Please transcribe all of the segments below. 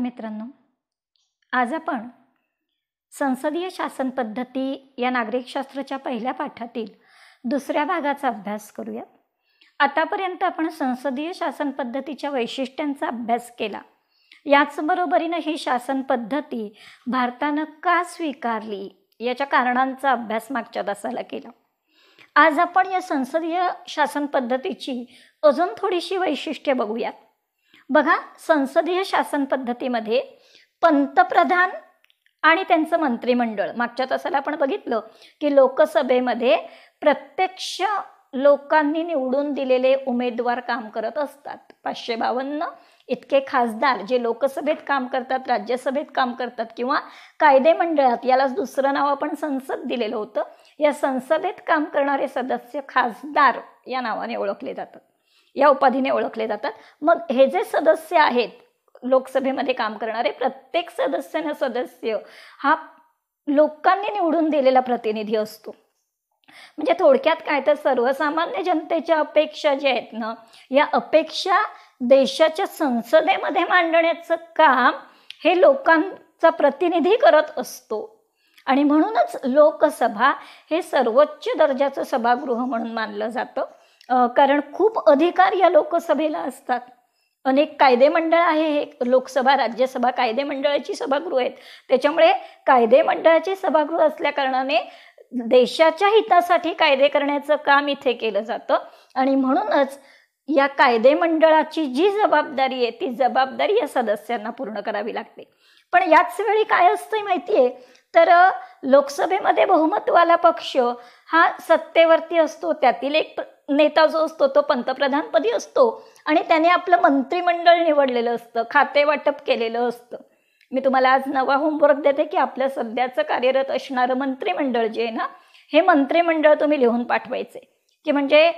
मित्रांनो आज आपण संसदीय शासन पद्धती या नागरिकशास्त्राच्या पहिल्या पाठातील दुसऱ्या भागाचा अभ्यास करूया आतापर्यंत आपण संसदीय शासन पद्धतीच्या वैशिष्ट्यांचा अभ्यास केला याचबरोबरीनं ही शासन पद्धती भारतानं का स्वीकारली याच्या कारणांचा अभ्यास मागच्या तासाला केला आज आपण या संसदीय शासन पद्धतीची अजून थोडीशी वैशिष्ट्ये बघूयात बघा संसदीय शासन पद्धतीमध्ये पंतप्रधान आणि त्यांचं मंत्रिमंडळ मागच्या तासाला आपण बघितलं की लोकसभेमध्ये प्रत्यक्ष लोकांनी निवडून दिलेले उमेदवार काम करत असतात पाचशे बावन्न इतके खासदार जे लोकसभेत काम करतात राज्यसभेत काम करतात किंवा कायदे मंडळात यालाच दुसरं नाव आपण संसद दिलेलं होतं या संसदेत काम करणारे सदस्य खासदार या नावाने ओळखले जातात या उपाधीने ओळखले जातात मग हे जे सदस्य आहेत लोकसभेमध्ये काम करणारे प्रत्येक सदस्यानं सदस्य हा लोकांनी निवडून दिलेला प्रतिनिधी असतो म्हणजे थोडक्यात काय तर सर्वसामान्य जनतेच्या अपेक्षा ज्या आहेत ना या अपेक्षा देशाच्या संसदेमध्ये मांडण्याचं काम हे लोकांचा प्रतिनिधी करत असतो आणि म्हणूनच लोकसभा हे सर्वोच्च दर्जाचं सभागृह म्हणून मानलं जातं कारण खूप अधिकार या लोकसभेला असतात अनेक कायदे मंडळ आहे हे लोकसभा राज्यसभा कायदे मंडळाची सभागृह आहेत त्याच्यामुळे कायदे मंडळाचे सभागृह कारणाने देशाच्या हितासाठी कायदे करण्याचं काम इथे केलं जातं आणि म्हणूनच या कायदे मंडळाची जी जबाबदारी आहे ती जबाबदारी या सदस्यांना पूर्ण करावी लागते पण याच वेळी काय असतंय माहितीये तर लोकसभेमध्ये बहुमतवाला पक्ष हा सत्तेवरती असतो त्यातील एक नेता जो असतो तो पंतप्रधानपदी असतो आणि त्याने आपलं मंत्रिमंडळ निवडलेलं असतं खाते वाटप केलेलं असतं मी तुम्हाला आज नवा होमवर्क देते की आपलं सध्याचं कार्यरत असणारं मंत्रिमंडळ जे आहे ना हे मंत्रिमंडळ तुम्ही लिहून पाठवायचे की म्हणजे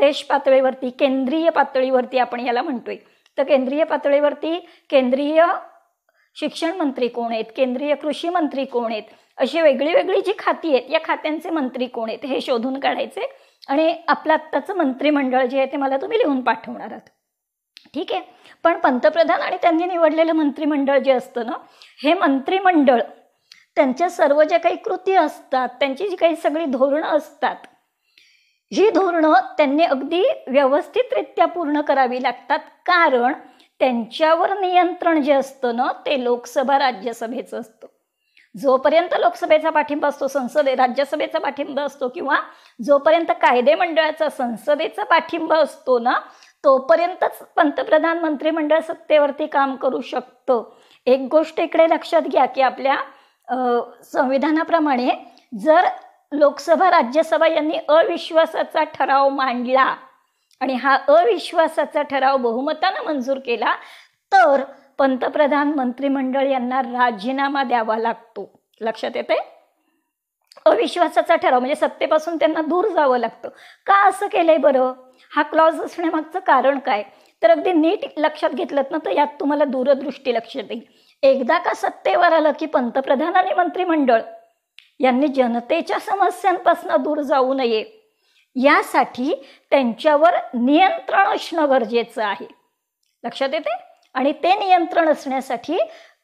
देश पातळीवरती केंद्रीय पातळीवरती आपण याला म्हणतोय तर केंद्रीय पातळीवरती केंद्रीय शिक्षण मंत्री कोण आहेत केंद्रीय कृषी मंत्री कोण आहेत अशी वेगळी वेगळी जी खाती आहेत या खात्यांचे मंत्री कोण आहेत हे शोधून काढायचे आणि आपलं आत्ताचं मंत्रिमंडळ जे आहे ते मला तुम्ही लिहून पाठवणार आहात ठीक आहे पण पंतप्रधान आणि त्यांनी निवडलेलं मंत्रिमंडळ जे असतं ना हे मंत्रिमंडळ त्यांच्या सर्व ज्या काही कृती असतात त्यांची जी काही सगळी धोरणं असतात ही धोरणं त्यांनी अगदी व्यवस्थितरित्या पूर्ण करावी लागतात कारण त्यांच्यावर नियंत्रण जे असतं ना ते लोकसभा राज्यसभेचं असतं जोपर्यंत लोकसभेचा पाठिंबा असतो संसदे राज्यसभेचा पाठिंबा असतो किंवा जोपर्यंत कायदे मंडळाचा संसदेचा पाठिंबा असतो ना तोपर्यंतच पंतप्रधान मंत्रिमंडळ सत्तेवरती काम करू शकतं एक गोष्ट इकडे लक्षात घ्या की आपल्या संविधानाप्रमाणे जर लोकसभा राज्यसभा यांनी अविश्वासाचा ठराव मांडला आणि हा अविश्वासाचा ठराव बहुमतानं मंजूर केला तर पंतप्रधान मंत्रिमंडळ यांना राजीनामा द्यावा लागतो लक्षात येते अविश्वासाचा ठराव म्हणजे सत्तेपासून त्यांना दूर जावं लागतं का असं केलंय बरं हा क्लॉज असण्यामागचं कारण काय तर अगदी नीट लक्षात घेतलं ना तर यात तुम्हाला दूरदृष्टी लक्षात येईल एकदा का सत्तेवर आलं की पंतप्रधान आणि मंत्रिमंडळ यांनी जनतेच्या समस्यांपासून दूर जाऊ नये यासाठी त्यांच्यावर नियंत्रण असणं गरजेचं आहे लक्षात येते आणि ते नियंत्रण असण्यासाठी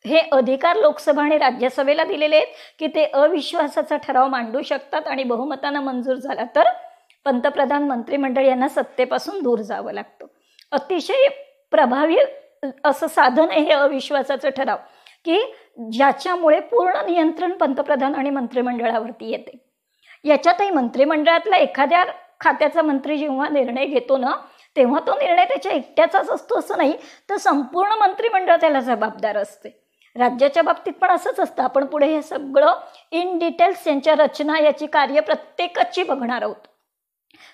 हे अधिकार लोकसभा आणि राज्यसभेला दिलेले आहेत की ते अविश्वासाचा ठराव मांडू शकतात आणि बहुमतानं मंजूर झाला तर पंतप्रधान मंत्रिमंडळ यांना सत्तेपासून दूर जावं लागतं अतिशय प्रभावी असं साधन आहे हे अविश्वासाचं ठराव की ज्याच्यामुळे पूर्ण नियंत्रण पंतप्रधान आणि मंत्रिमंडळावरती येते याच्यातही मंत्रिमंडळातला एखाद्या खात्याचा मंत्री जेव्हा निर्णय घेतो ना तेव्हा तो निर्णय त्याच्या एकट्याचाच असतो असं नाही तर संपूर्ण मंत्रिमंडळ त्याला जबाबदार असते राज्याच्या बाबतीत पण असंच असतं आपण पुढे हे सगळं इन डिटेल्स यांच्या रचना याची कार्य प्रत्येकाची बघणार आहोत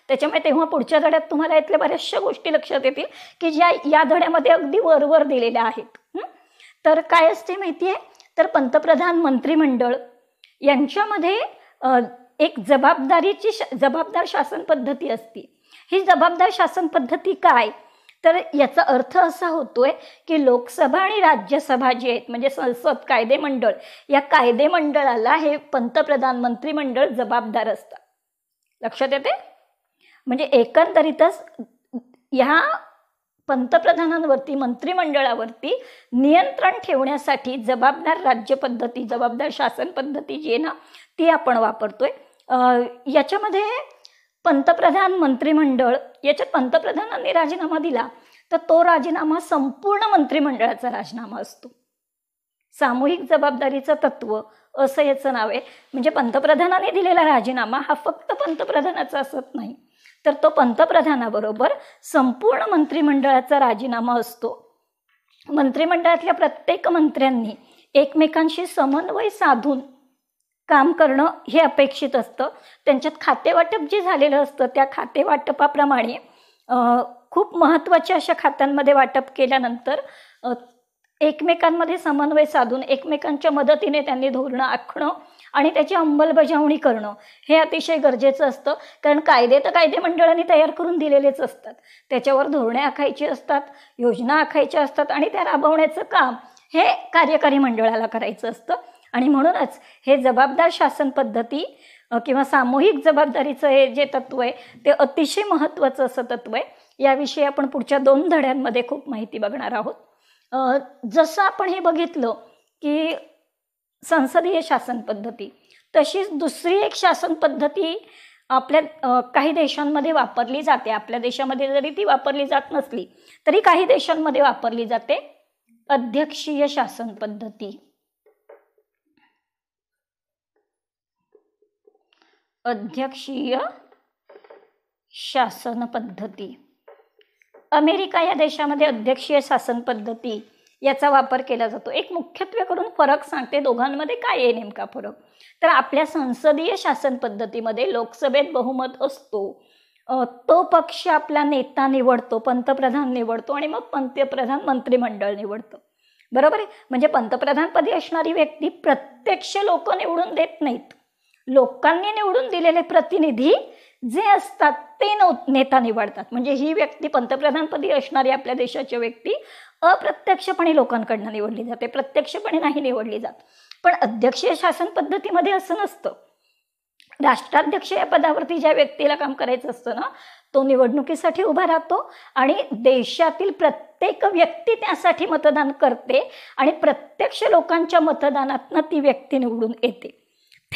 त्याच्यामुळे तेव्हा पुढच्या धड्यात तुम्हाला इथल्या बऱ्याचशा गोष्टी लक्षात येतील की ज्या या धड्यामध्ये अगदी वरवर दिलेल्या आहेत तर काय असते माहिती आहे तर पंतप्रधान मंत्रिमंडळ यांच्यामध्ये एक जबाबदारीची जबाबदार शासन पद्धती असते ही जबाबदार शासन पद्धती काय तर याचा अर्थ असा होतोय की लोकसभा आणि राज्यसभा जी आहेत म्हणजे संसद कायदे मंडळ या कायदे मंडळाला हे पंतप्रधान मंत्रिमंडळ जबाबदार असतात लक्षात येते म्हणजे एकंदरीतच ह्या पंतप्रधानांवरती मंत्रिमंडळावरती नियंत्रण ठेवण्यासाठी जबाबदार राज्य पद्धती जबाबदार शासन पद्धती जी आहे ना ती आपण वापरतोय याच्यामध्ये पंतप्रधान मंत्रिमंडळ याच्यात पंतप्रधानांनी राजीनामा दिला तर तो राजीनामा संपूर्ण मंत्रिमंडळाचा राजीनामा असतो सामूहिक जबाबदारीचं तत्व असं याचं नाव आहे म्हणजे पंतप्रधानाने दिलेला राजीनामा हा फक्त पंतप्रधानाचा असत नाही तर तो पंतप्रधानाबरोबर संपूर्ण मंत्रिमंडळाचा राजीनामा असतो मंत्रिमंडळातल्या प्रत्येक मंत्र्यांनी एकमेकांशी समन्वय साधून काम करणं हे अपेक्षित असतं त्यांच्यात खातेवाटप जे झालेलं असतं त्या खातेवाटपाप्रमाणे खूप महत्त्वाच्या अशा खात्यांमध्ये वाटप केल्यानंतर एकमेकांमध्ये समन्वय साधून एकमेकांच्या मदतीने त्यांनी धोरणं आखणं आणि त्याची अंमलबजावणी करणं हे अतिशय गरजेचं असतं कारण कायदे तर कायदे मंडळांनी तयार करून दिलेलेच असतात त्याच्यावर धोरणे आखायची असतात योजना आखायच्या असतात आणि त्या राबवण्याचं काम हे कार्यकारी मंडळाला करायचं असतं आणि म्हणूनच हे जबाबदार शासन पद्धती किंवा सामूहिक जबाबदारीचं हे जे तत्व आहे ते अतिशय महत्त्वाचं असं तत्व आहे याविषयी आपण पुढच्या दोन धड्यांमध्ये खूप माहिती बघणार आहोत जसं आपण हे बघितलं की संसदीय शासन पद्धती तशीच दुसरी एक शासन पद्धती आपल्या काही देशांमध्ये वापरली जाते आपल्या देशामध्ये जरी ती वापरली जात नसली तरी काही देशांमध्ये वापरली जाते अध्यक्षीय शासन पद्धती अध्यक्षीय शासन पद्धती अमेरिका या देशामध्ये अध्यक्षीय शासन पद्धती याचा वापर केला जातो एक मुख्यत्वे करून फरक सांगते दोघांमध्ये काय आहे नेमका फरक तर आपल्या संसदीय शासन पद्धतीमध्ये लोकसभेत बहुमत असतो तो पक्ष आपला नेता निवडतो पंतप्रधान निवडतो आणि मग पंतप्रधान मंत्रिमंडळ निवडतं बरोबर आहे म्हणजे पंतप्रधानपदी असणारी व्यक्ती प्रत्यक्ष लोक निवडून देत नाहीत लोकांनी निवडून दिलेले प्रतिनिधी जे असतात ते नव नेता निवडतात म्हणजे ही व्यक्ती पंतप्रधानपदी असणारी आपल्या देशाची व्यक्ती अप्रत्यक्षपणे लोकांकडनं निवडली जाते प्रत्यक्षपणे नाही निवडली जात पण अध्यक्षीय शासन पद्धतीमध्ये असं नसतं राष्ट्राध्यक्ष या पदावरती ज्या व्यक्तीला काम करायचं असतं ना तो निवडणुकीसाठी उभा राहतो आणि देशातील प्रत्येक व्यक्ती त्यासाठी मतदान करते आणि प्रत्यक्ष लोकांच्या मतदानातनं ती व्यक्ती निवडून येते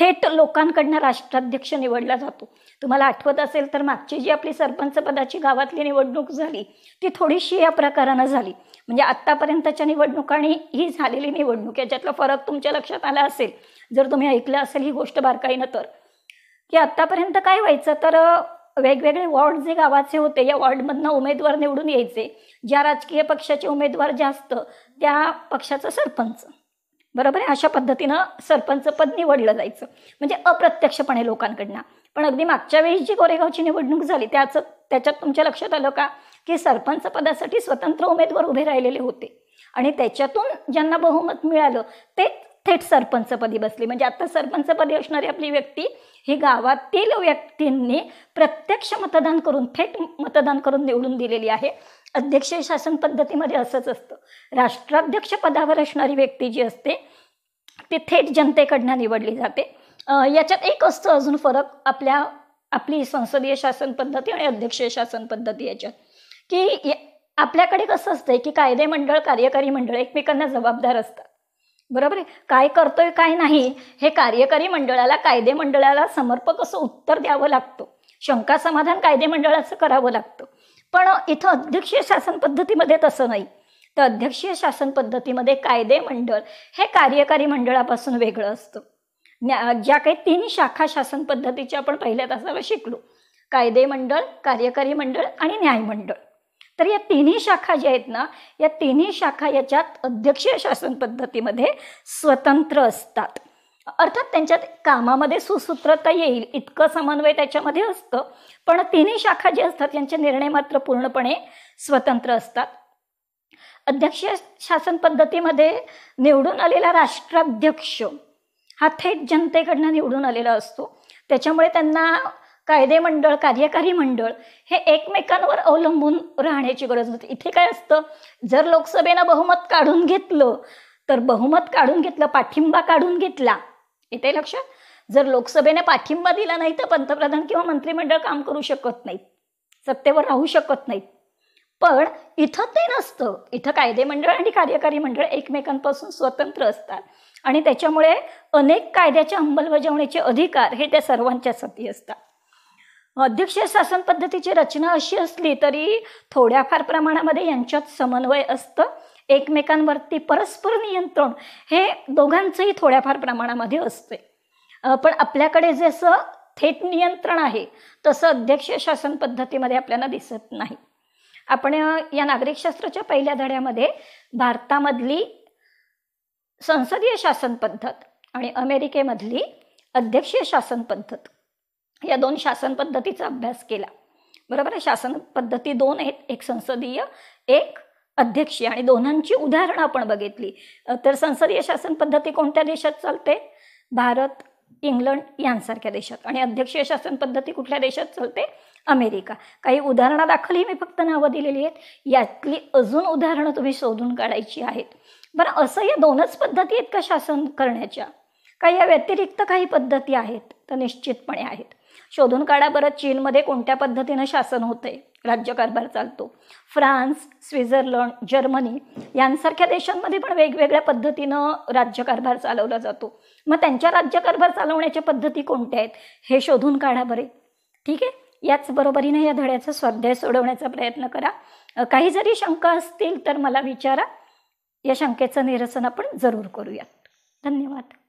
थेट लोकांकडनं राष्ट्राध्यक्ष निवडला जातो तुम्हाला आठवत असेल तर मागची जी आपली सरपंच पदाची गावातली निवडणूक झाली ती थोडीशी या प्रकारानं झाली म्हणजे आत्तापर्यंतच्या निवडणुकांनी ही झालेली निवडणूक याच्यातला फरक तुमच्या लक्षात आला असेल जर तुम्ही ऐकलं असेल ही गोष्ट बारकाईनं तर की आत्तापर्यंत काय व्हायचं तर वेगवेगळे वॉर्ड जे गावाचे होते या वॉर्डमधनं उमेदवार निवडून यायचे ज्या राजकीय पक्षाचे उमेदवार जास्त त्या पक्षाचा सरपंच बरोबर आहे अशा पद्धतीनं सरपंच पद निवडलं जायचं म्हणजे अप्रत्यक्षपणे लोकांकडनं पण अगदी मागच्या वेळी जी कोरेगावची निवडणूक झाली त्याचं त्याच्यात तुमच्या लक्षात आलं का की सरपंच पदासाठी स्वतंत्र उमेदवार उभे राहिलेले होते आणि त्याच्यातून ज्यांना बहुमत मिळालं ते थेट सरपंचपदी बसले म्हणजे आता सरपंचपदी असणारी आपली व्यक्ती ही गावातील व्यक्तींनी प्रत्यक्ष मतदान करून थेट मतदान करून निवडून दिलेली आहे अध्यक्षीय शासन पद्धतीमध्ये असंच असतं राष्ट्राध्यक्ष पदावर असणारी व्यक्ती जी असते ती थेट जनतेकडनं निवडली जाते याच्यात एक असतं अजून फरक आपल्या आपली संसदीय शासन पद्धती आणि अध्यक्षीय शासन पद्धती याच्यात की आपल्याकडे कसं असतंय की कायदे मंडळ कार्यकारी मंडळ एकमेकांना जबाबदार असतात बरोबर आहे काय करतोय काय नाही हे कार्यकारी मंडळाला कायदे मंडळाला समर्पक असं उत्तर द्यावं लागतं शंका समाधान कायदे मंडळाचं करावं लागतं पण इथं अध्यक्षीय शासन पद्धतीमध्ये तसं नाही तर अध्यक्षीय शासन पद्धतीमध्ये कायदे मंडळ हे कार्यकारी मंडळापासून वेगळं असतं ज्या काही तीन शाखा शासन पद्धतीच्या आपण पहिल्या तासाला शिकलो कायदे मंडळ कार्यकारी मंडळ आणि न्यायमंडळ तर या तिन्ही शाखा ज्या आहेत ना या तिन्ही शाखा याच्यात अध्यक्षीय शासन पद्धतीमध्ये स्वतंत्र असतात अर्थात त्यांच्यात कामामध्ये सुसूत्रता येईल इतकं समन्वय त्याच्यामध्ये असतं पण तिन्ही शाखा जे असतात त्यांचे निर्णय मात्र पूर्णपणे स्वतंत्र असतात अध्यक्ष शासन पद्धतीमध्ये निवडून आलेला राष्ट्राध्यक्ष हा थेट जनतेकडनं निवडून आलेला असतो त्याच्यामुळे त्यांना कायदे मंडळ कार्यकारी मंडळ हे एकमेकांवर अवलंबून राहण्याची गरज नव्हती इथे काय असतं जर लोकसभेनं बहुमत काढून घेतलं तर बहुमत काढून घेतलं पाठिंबा काढून घेतला इथे लक्ष जर लोकसभेने पाठिंबा दिला नाही तर पंतप्रधान किंवा मंत्रिमंडळ काम करू शकत नाहीत सत्तेवर राहू शकत नाहीत पण इथं ते नसतं इथं कायदे मंडळ आणि कार्यकारी मंडळ एकमेकांपासून स्वतंत्र असतात आणि त्याच्यामुळे अनेक कायद्याच्या अंमलबजावणीचे अधिकार हे त्या सर्वांच्या सती असतात अध्यक्ष शासन पद्धतीची रचना अशी असली तरी थोड्याफार प्रमाणामध्ये यांच्यात समन्वय असतं एकमेकांवरती परस्पर नियंत्रण हे दोघांचंही थोड्याफार प्रमाणामध्ये असते पण आपल्याकडे जसं थेट नियंत्रण आहे तसं अध्यक्ष शासन पद्धतीमध्ये आपल्याला दिसत नाही आपण या नागरिकशास्त्राच्या पहिल्या धड्यामध्ये भारतामधली संसदीय शासन पद्धत आणि अमेरिकेमधली अध्यक्षीय शासन पद्धत या दोन शासन पद्धतीचा अभ्यास केला बरोबर आहे शासन पद्धती दोन आहेत एक संसदीय एक अध्यक्षीय आणि दोन्हांची उदाहरणं आपण बघितली तर संसदीय शासन पद्धती कोणत्या देशात चालते भारत इंग्लंड यांसारख्या देशात आणि अध्यक्षीय शासन पद्धती कुठल्या देशात चालते अमेरिका काही उदाहरणा ही मी फक्त नावं दिलेली आहेत यातली अजून उदाहरणं तुम्ही शोधून काढायची आहेत बरं असं या दोनच पद्धती आहेत का शासन करण्याच्या का या व्यतिरिक्त काही पद्धती आहेत तर निश्चितपणे आहेत शोधून काढा बरं चीनमध्ये कोणत्या पद्धतीनं शासन होते राज्यकारभार चालतो फ्रान्स स्वित्झर्लंड जर्मनी यांसारख्या देशांमध्ये पण वेगवेगळ्या पद्धतीनं राज्यकारभार चालवला जातो मग त्यांच्या राज्यकारभार चालवण्याच्या पद्धती कोणत्या आहेत हे शोधून काढा बरे ठीक आहे याच बरोबरीने या धड्याचा स्वाध्याय सोडवण्याचा प्रयत्न करा काही जरी शंका असतील तर मला विचारा या शंकेचं निरसन आपण जरूर करूयात धन्यवाद